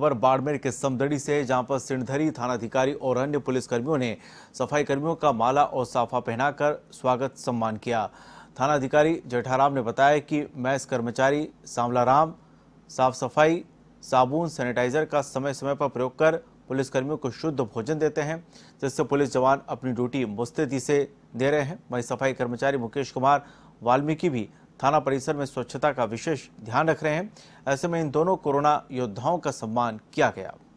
खबर बाड़मेर के समदड़ी से जहां पर सिंधरी थानाधिकारी और अन्य पुलिसकर्मियों ने सफाई कर्मियों का माला और साफा पहनाकर स्वागत सम्मान किया थानाधिकारी जेठाराम ने बताया कि मैस कर्मचारी सांवलाराम साफ सफाई साबुन सैनिटाइजर का समय समय पर प्रयोग कर पुलिसकर्मियों को शुद्ध भोजन देते हैं जिससे पुलिस जवान अपनी ड्यूटी मुस्तैदी से दे रहे हैं वहीं सफाई कर्मचारी मुकेश कुमार वाल्मीकि भी थाना परिसर में स्वच्छता का विशेष ध्यान रख रहे हैं ऐसे में इन दोनों कोरोना योद्धाओं का सम्मान किया गया